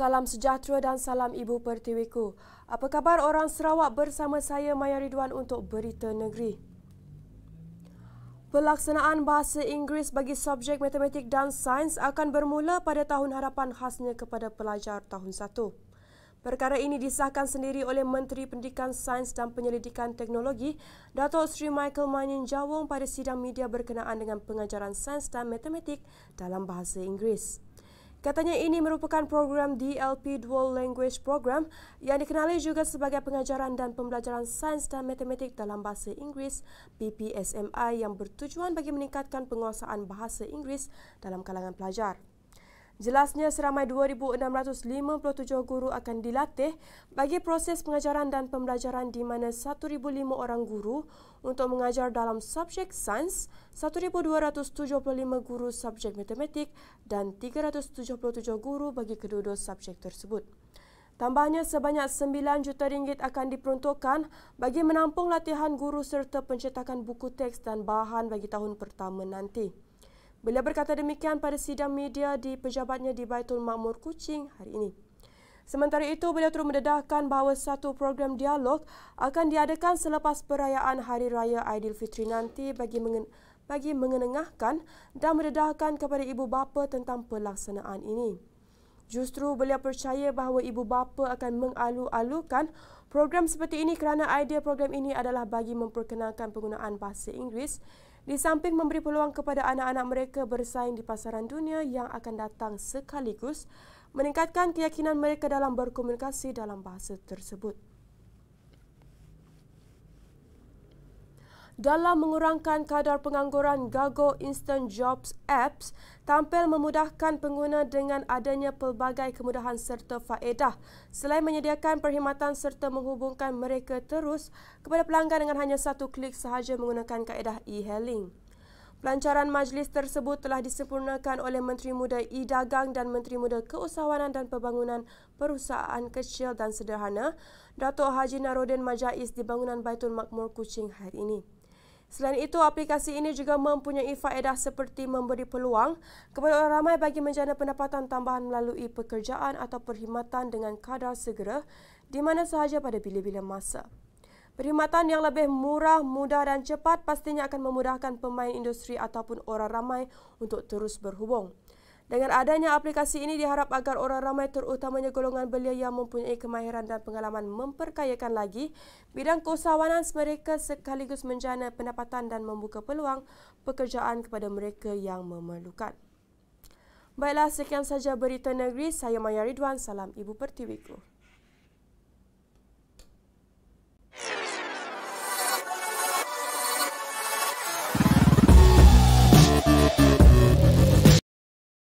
Salam sejahtera dan salam Ibu Pertiwiku. Apa khabar orang Sarawak bersama saya Maya Ridwan untuk Berita Negeri. Pelaksanaan Bahasa Inggeris bagi subjek matematik dan sains akan bermula pada tahun harapan khasnya kepada pelajar tahun 1. Perkara ini disahkan sendiri oleh Menteri Pendidikan Sains dan Penyelidikan Teknologi, Datuk Sri Michael Manin Jawong pada sidang media berkenaan dengan pengajaran sains dan matematik dalam bahasa Inggeris. Katanya ini merupakan program DLP Dual Language Program yang dikenali juga sebagai pengajaran dan pembelajaran sains dan matematik dalam bahasa Inggeris PPSMI yang bertujuan bagi meningkatkan penguasaan bahasa Inggeris dalam kalangan pelajar. Jelasnya seramai 2657 guru akan dilatih bagi proses pengajaran dan pembelajaran di mana 1005 orang guru untuk mengajar dalam subjek sains, 1275 guru subjek matematik dan 377 guru bagi kedua-dua subjek tersebut. Tambahnya sebanyak RM9 juta ringgit akan diperuntukkan bagi menampung latihan guru serta pencetakan buku teks dan bahan bagi tahun pertama nanti. Beliau berkata demikian pada sidang media di pejabatnya di Baitul Makmur Kuching hari ini. Sementara itu, beliau turut mendedahkan bahawa satu program dialog akan diadakan selepas perayaan Hari Raya Aidilfitri nanti bagi mengen- bagi mengenengahkan dan mendedahkan kepada ibu bapa tentang pelaksanaan ini. Justru beliau percaya bahawa ibu bapa akan mengalu-alukan program seperti ini kerana idea program ini adalah bagi memperkenalkan penggunaan bahasa Inggeris di samping memberi peluang kepada anak-anak mereka bersaing di pasaran dunia yang akan datang sekaligus meningkatkan keyakinan mereka dalam berkomunikasi dalam bahasa tersebut. dalam mengurangkan kadar pengangguran Gago Instant Jobs Apps tampil memudahkan pengguna dengan adanya pelbagai kemudahan serta faedah selain menyediakan perkhidmatan serta menghubungkan mereka terus kepada pelanggan dengan hanya satu klik sahaja menggunakan kaedah e-hailing. Pelancaran majlis tersebut telah disempurnakan oleh Menteri Muda E-Dagang dan Menteri Muda Keusahawanan dan Pembangunan Perusahaan Kecil dan Sederhana, Datuk Haji Narodin Majais di Bangunan Baitul Makmur Kuching hari ini. Selain itu, aplikasi ini juga mempunyai faedah seperti memberi peluang kepada orang ramai bagi menjana pendapatan tambahan melalui pekerjaan atau perkhidmatan dengan kadar segera di mana sahaja pada bila-bila masa. Perkhidmatan yang lebih murah, mudah dan cepat pastinya akan memudahkan pemain industri ataupun orang ramai untuk terus berhubung. Dengan adanya aplikasi ini diharap agar orang ramai terutamanya golongan belia yang mempunyai kemahiran dan pengalaman memperkayakan lagi bidang keusahawanan mereka sekaligus menjana pendapatan dan membuka peluang pekerjaan kepada mereka yang memerlukan. Baiklah, sekian saja berita negeri. Saya Maya Ridwan. Salam Ibu Pertiwiku.